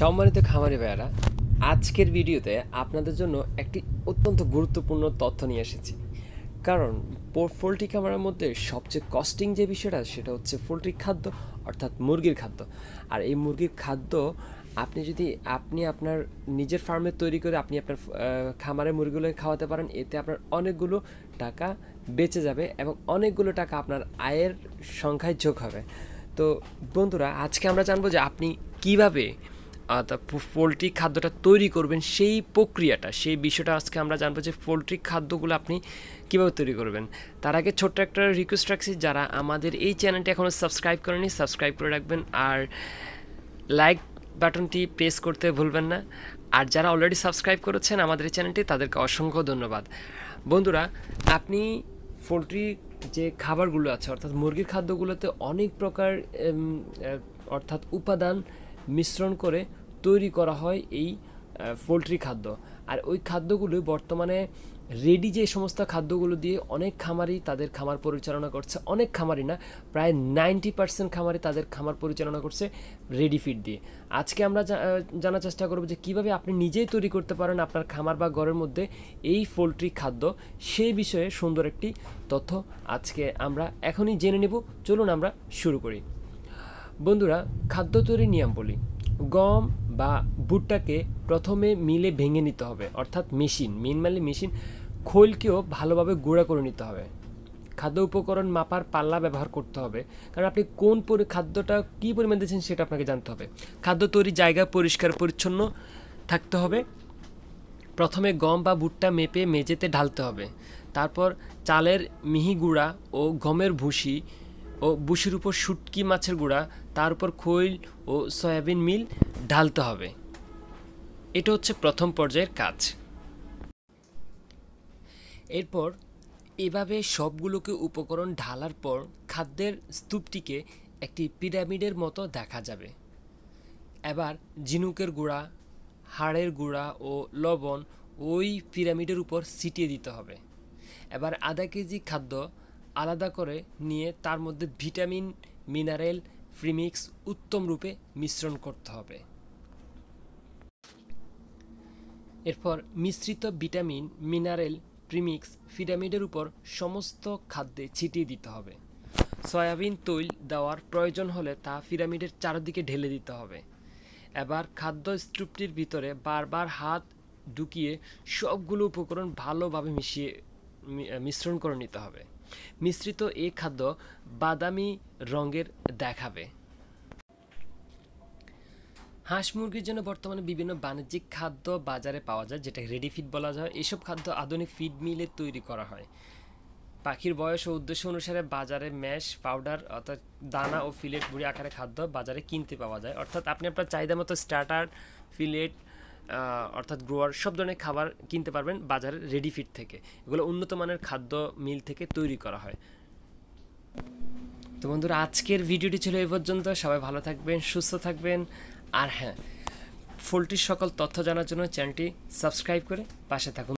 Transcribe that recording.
সম্মানিত খামারি ভাইয়ারা আজকের ভিডিওতে আপনাদের জন্য একটি অত্যন্ত গুরুত্বপূর্ণ তথ্য নিয়ে এসেছি কারণ পোলট্রি খামারের মধ্যে সবচেয়ে কস্টিং যে বিষয়টা সেটা হচ্ছে পোলট্রি খাদ্য অর্থাৎ মুরগির খাদ্য আর এই মুরগির খাদ্য আপনি যদি আপনি আপনার নিজের ফার্মে তৈরি করে আপনি আপনার খামারে মুরগিগুলো খাওয়াতে পারেন এতে আপনার অনেকগুলো টাকা বেঁচে যাবে এবং অনেকগুলো টাকা আপনার আয়ের সংখ্যায় যোগ হবে তো বন্ধুরা আজকে আমরা জানবো যে আপনি কিভাবে পোলট্রি খাদ্যটা তৈরি করবেন সেই প্রক্রিয়াটা সেই বিষয়টা আজকে আমরা জানবো যে পোলট্রি খাদ্যগুলো আপনি কীভাবে তৈরি করবেন তার আগে ছোট্ট একটা রিকোয়েস্ট রাখছি যারা আমাদের এই চ্যানেলটি এখনও সাবস্ক্রাইব করেনি সাবস্ক্রাইব করে রাখবেন আর লাইক বাটনটি প্রেস করতে ভুলবেন না আর যারা অলরেডি সাবস্ক্রাইব করেছেন আমাদের এই চ্যানেলটি তাদেরকে অসংখ্য ধন্যবাদ বন্ধুরা আপনি পোলট্রি যে খাবারগুলো আছে অর্থাৎ মুরগির খাদ্যগুলোতে অনেক প্রকার অর্থাৎ উপাদান মিশ্রণ করে তৈরি করা হয় এই পোলট্রি খাদ্য আর ওই খাদ্যগুলো বর্তমানে রেডি যে সমস্ত খাদ্যগুলো দিয়ে অনেক খামারি তাদের খামার পরিচালনা করছে অনেক খামারি না প্রায় নাইনটি পার্সেন্ট খামারি তাদের খামার পরিচালনা করছে রেডি ফিড দিয়ে আজকে আমরা জানার চেষ্টা করব যে কিভাবে আপনি নিজেই তৈরি করতে পারেন আপনার খামার বা ঘরের মধ্যে এই পোলট্রি খাদ্য সেই বিষয়ে সুন্দর একটি তথ্য আজকে আমরা এখনই জেনে নেব চলুন আমরা শুরু করি বন্ধুরা খাদ্য তৈরির নিয়ম বলি গম বা ভুট্টাকে প্রথমে মিলে ভেঙে নিতে হবে অর্থাৎ মেশিন মেন মানে মেশিন খোলকেও ভালোভাবে গুঁড়া করে নিতে হবে খাদ্য উপকরণ মাপার পাল্লা ব্যবহার করতে হবে কারণ আপনি কোন পরি খাদ্যটা কী পরিমাণ দিচ্ছেন সেটা আপনাকে জানতে হবে খাদ্য তৈরি জায়গা পরিষ্কার পরিচ্ছন্ন থাকতে হবে প্রথমে গম বা ভুট্টা মেপে মেঝেতে ঢালতে হবে তারপর চালের মিহি গুঁড়া ও গমের ভুসি ও বুশির উপর শুটকি মাছের গুঁড়া তার উপর খৈল ও সয়াবিন মিল ঢালতে হবে এটা হচ্ছে প্রথম পর্যায়ের কাজ এরপর এভাবে সবগুলোকে উপকরণ ঢালার পর খাদ্যের স্তূপটিকে একটি পিরামিডের মতো দেখা যাবে এবার ঝিনুকের গুঁড়া হাড়ের গুঁড়া ও লবণ ওই পিরামিডের উপর ছিটিয়ে দিতে হবে এবার আধা কেজি খাদ্য আলাদা করে নিয়ে তার মধ্যে ভিটামিন মিনারেল প্রিমিক্স উত্তম রূপে মিশ্রণ করতে হবে এরপর মিশ্রিত ভিটামিন মিনারেল প্রিমিক্স পিরামিডের উপর সমস্ত খাদ্যে ছিটিয়ে দিতে হবে সয়াবিন তৈল দেওয়ার প্রয়োজন হলে তা পিরামিডের চারদিকে ঢেলে দিতে হবে এবার খাদ্য স্তূপটির ভিতরে বারবার হাত ঢুকিয়ে সবগুলো উপকরণ ভালোভাবে মিশিয়ে মিশ্রণ করে নিতে হবে মিশ্রিত এ খাদ্য বাদামি রঙের দেখাবে হাঁস মুরগির জন্য বর্তমানে বিভিন্ন বাণিজ্যিক খাদ্য বাজারে পাওয়া যায় যেটা রেডি ফিড বলা যায় এসব খাদ্য আধুনিক ফিড মিলে তৈরি করা হয় পাখির বয়স ও উদ্দেশ্য অনুসারে বাজারে ম্যাশ পাউডার অর্থাৎ দানা ও ফিলেট বুড়ি আকারে খাদ্য বাজারে কিনতে পাওয়া যায় অর্থাৎ আপনি আপনার চাহিদা মতো স্টার্টার ফিলেট অর্থাৎ গ্রোয়ার সব ধরনের খাবার কিনতে পারবেন বাজারের রেডিফিট থেকে এগুলো উন্নত মানের খাদ্য মিল থেকে তৈরি করা হয় তো বন্ধুরা আজকের ভিডিওটি ছিল এ পর্যন্ত সবাই ভালো থাকবেন সুস্থ থাকবেন আর হ্যাঁ পোলট্রির সকল তথ্য জানার জন্য চ্যানেলটি সাবস্ক্রাইব করে পাশে থাকুন